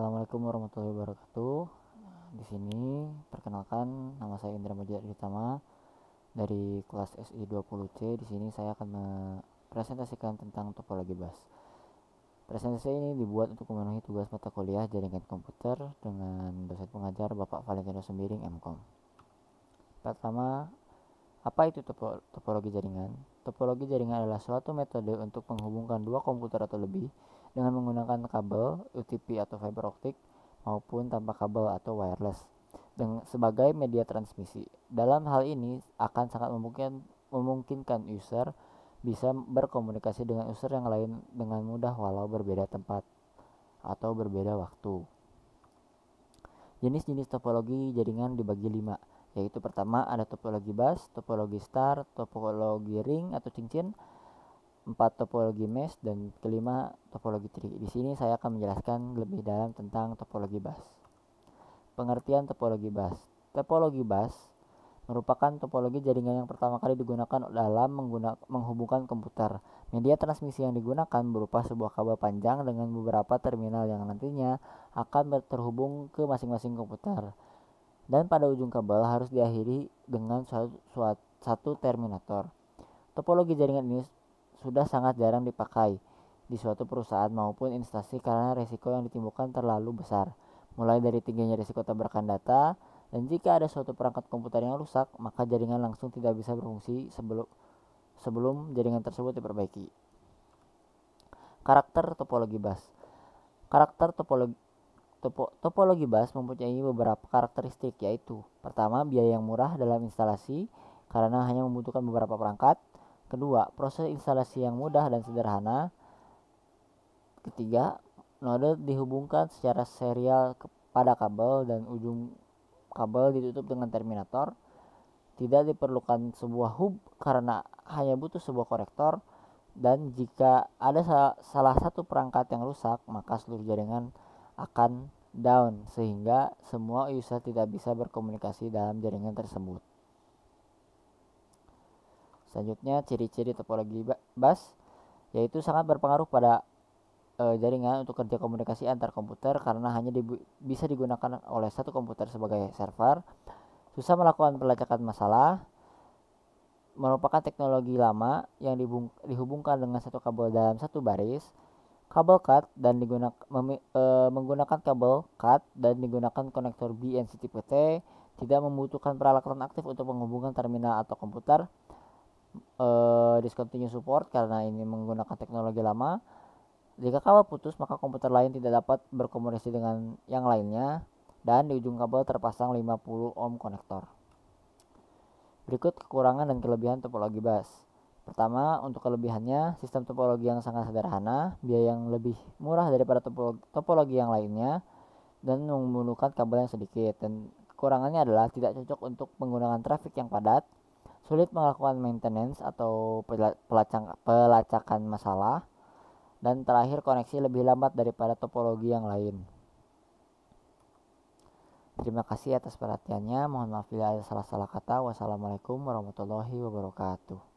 Assalamualaikum warahmatullahi wabarakatuh. Di sini perkenalkan nama saya Indra Mujair Ditama dari kelas SI 20C. Di sini saya akan mempresentasikan tentang topologi bus. Presentasi ini dibuat untuk memenuhi tugas mata kuliah jaringan komputer dengan dosen pengajar Bapak Valentino Sembiring MKOM. Pertama, apa itu topo topologi jaringan? Topologi jaringan adalah suatu metode untuk menghubungkan dua komputer atau lebih dengan menggunakan kabel UTP atau fiber optik maupun tanpa kabel atau wireless sebagai media transmisi. Dalam hal ini akan sangat memungkinkan, memungkinkan user bisa berkomunikasi dengan user yang lain dengan mudah walau berbeda tempat atau berbeda waktu. Jenis-jenis topologi jaringan dibagi lima, yaitu pertama ada topologi bus, topologi star, topologi ring atau cincin, empat topologi mesh dan kelima topologi tree. Di sini saya akan menjelaskan lebih dalam tentang topologi bus. Pengertian topologi bus. Topologi bus merupakan topologi jaringan yang pertama kali digunakan dalam menghubungkan komputer. Media transmisi yang digunakan berupa sebuah kabel panjang dengan beberapa terminal yang nantinya akan terhubung ke masing-masing komputer. Dan pada ujung kabel harus diakhiri dengan suatu, suatu, satu terminator. Topologi jaringan ini sudah sangat jarang dipakai di suatu perusahaan maupun instansi karena risiko yang ditimbulkan terlalu besar. Mulai dari tingginya risiko tabrakan data, dan jika ada suatu perangkat komputer yang rusak, maka jaringan langsung tidak bisa berfungsi sebelum sebelum jaringan tersebut diperbaiki. Karakter topologi bus. Karakter topologi topo, topologi bus mempunyai beberapa karakteristik yaitu pertama biaya yang murah dalam instalasi karena hanya membutuhkan beberapa perangkat Kedua, proses instalasi yang mudah dan sederhana. Ketiga, node dihubungkan secara serial pada kabel dan ujung kabel ditutup dengan terminator. Tidak diperlukan sebuah hub karena hanya butuh sebuah korektor dan jika ada salah, salah satu perangkat yang rusak maka seluruh jaringan akan down sehingga semua user tidak bisa berkomunikasi dalam jaringan tersebut. Selanjutnya ciri-ciri topologi bus yaitu sangat berpengaruh pada e, jaringan untuk kerja komunikasi antar komputer karena hanya di, bisa digunakan oleh satu komputer sebagai server. Susah melakukan pelacakan masalah merupakan teknologi lama yang dibung, dihubungkan dengan satu kabel dalam satu baris. Kabel cut dan digunakan mem, e, eh, menggunakan kabel cut dan digunakan konektor BNC tipe T tidak membutuhkan peralatan aktif untuk menghubungkan terminal atau komputer uh, discontinue support karena ini menggunakan teknologi lama. Jika kabel putus, maka komputer lain tidak dapat berkomunikasi dengan yang lainnya dan di ujung kabel terpasang 50 ohm konektor. Berikut kekurangan dan kelebihan topologi bus. Pertama, untuk kelebihannya, sistem topologi yang sangat sederhana, biaya yang lebih murah daripada topologi, topologi yang lainnya, dan membutuhkan kabel yang sedikit. Dan kekurangannya adalah tidak cocok untuk penggunaan trafik yang padat, sulit melakukan maintenance atau pelacang, pelacakan masalah, dan terakhir koneksi lebih lambat daripada topologi yang lain. Terima kasih atas perhatiannya. Mohon maaf bila ada salah-salah kata. Wassalamualaikum warahmatullahi wabarakatuh.